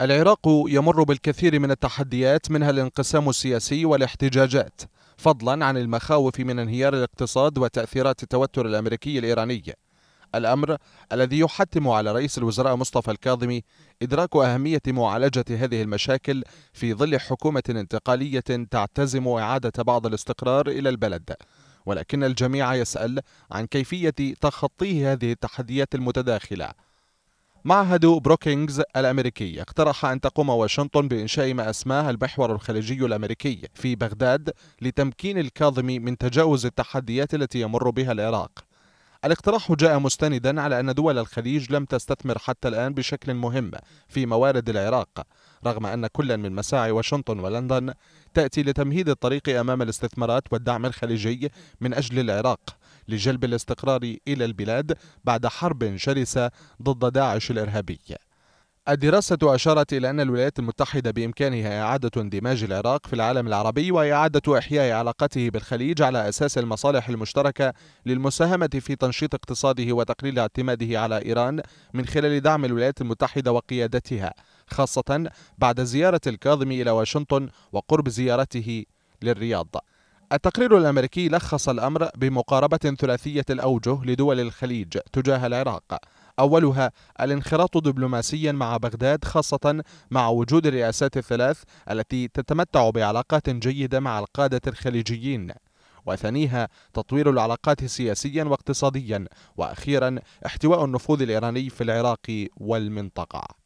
العراق يمر بالكثير من التحديات منها الانقسام السياسي والاحتجاجات فضلا عن المخاوف من انهيار الاقتصاد وتأثيرات التوتر الأمريكي الإيراني الأمر الذي يحتم على رئيس الوزراء مصطفى الكاظمي إدراك أهمية معالجة هذه المشاكل في ظل حكومة انتقالية تعتزم إعادة بعض الاستقرار إلى البلد ولكن الجميع يسأل عن كيفية تخطي هذه التحديات المتداخلة معهد بروكينجز الأمريكي اقترح أن تقوم واشنطن بإنشاء ما أسماه المحور الخليجي الأمريكي في بغداد لتمكين الكاظمي من تجاوز التحديات التي يمر بها العراق الاقتراح جاء مستندا على أن دول الخليج لم تستثمر حتى الآن بشكل مهم في موارد العراق رغم أن كل من مساعي واشنطن ولندن تأتي لتمهيد الطريق أمام الاستثمارات والدعم الخليجي من أجل العراق لجلب الاستقرار إلى البلاد بعد حرب شرسة ضد داعش الإرهابي الدراسة أشارت إلى أن الولايات المتحدة بإمكانها إعادة اندماج العراق في العالم العربي وإعادة إحياء علاقته بالخليج على أساس المصالح المشتركة للمساهمة في تنشيط اقتصاده وتقليل اعتماده على إيران من خلال دعم الولايات المتحدة وقيادتها خاصة بعد زيارة الكاظمي إلى واشنطن وقرب زيارته للرياض التقرير الأمريكي لخص الأمر بمقاربة ثلاثية الأوجه لدول الخليج تجاه العراق أولها الانخراط دبلوماسيا مع بغداد خاصة مع وجود الرئاسات الثلاث التي تتمتع بعلاقات جيدة مع القادة الخليجيين وثانيها تطوير العلاقات سياسيا واقتصاديا واخيرا احتواء النفوذ الايراني في العراق والمنطقه